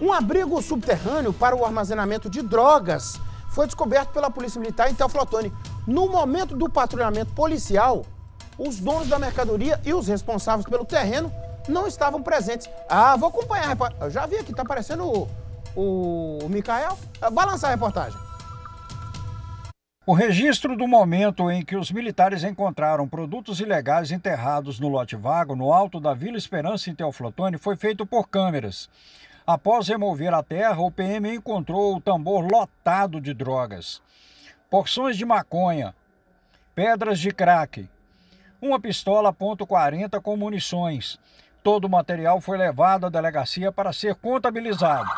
Um abrigo subterrâneo para o armazenamento de drogas foi descoberto pela Polícia Militar em Teoflotone. No momento do patrulhamento policial, os donos da mercadoria e os responsáveis pelo terreno não estavam presentes. Ah, vou acompanhar, Eu já vi aqui, tá aparecendo o, o, o Mikael. Ah, a reportagem. O registro do momento em que os militares encontraram produtos ilegais enterrados no lote vago no alto da Vila Esperança em Teoflotone foi feito por câmeras. Após remover a terra, o PM encontrou o tambor lotado de drogas, porções de maconha, pedras de crack, uma pistola .40 com munições. Todo o material foi levado à delegacia para ser contabilizado.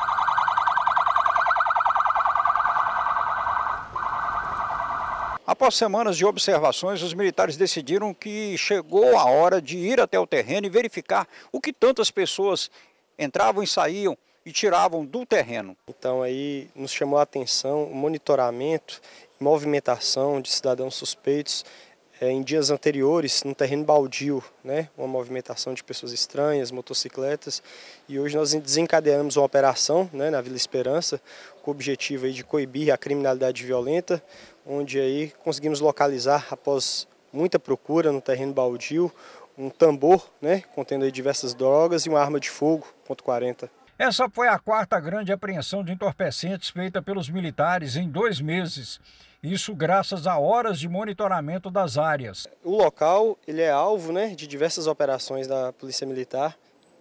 Após semanas de observações, os militares decidiram que chegou a hora de ir até o terreno e verificar o que tantas pessoas entravam e saíam e tiravam do terreno. Então aí nos chamou a atenção o monitoramento movimentação de cidadãos suspeitos é, em dias anteriores no terreno baldio, né? uma movimentação de pessoas estranhas, motocicletas, e hoje nós desencadeamos uma operação né, na Vila Esperança com o objetivo aí de coibir a criminalidade violenta, onde aí conseguimos localizar após muita procura no terreno baldio um tambor, né, contendo diversas drogas e uma arma de fogo, ponto .40. Essa foi a quarta grande apreensão de entorpecentes feita pelos militares em dois meses. Isso graças a horas de monitoramento das áreas. O local ele é alvo né, de diversas operações da Polícia Militar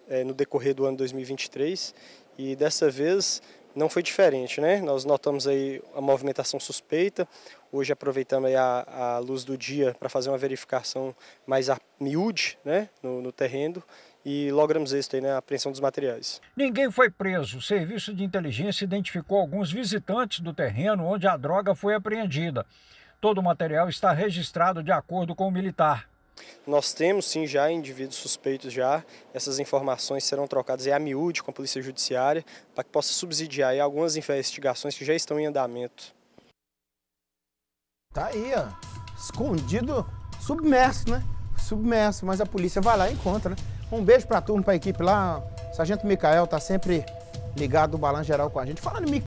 é, no decorrer do ano 2023 e dessa vez não foi diferente, né? Nós notamos aí a movimentação suspeita. Hoje aproveitamos aí a, a luz do dia para fazer uma verificação mais a miúde, né, no, no terreno e logramos êxito aí na né? apreensão dos materiais. Ninguém foi preso. O serviço de inteligência identificou alguns visitantes do terreno onde a droga foi apreendida. Todo o material está registrado de acordo com o militar. Nós temos sim já indivíduos suspeitos já, essas informações serão trocadas a miúde com a Polícia Judiciária para que possa subsidiar algumas investigações que já estão em andamento. Tá aí, ó. escondido, submerso, né? Submerso, mas a polícia vai lá e encontra, né? Um beijo para a turma, para a equipe lá. O Sargento Micael tá sempre ligado do Balanço Geral com a gente. Falando em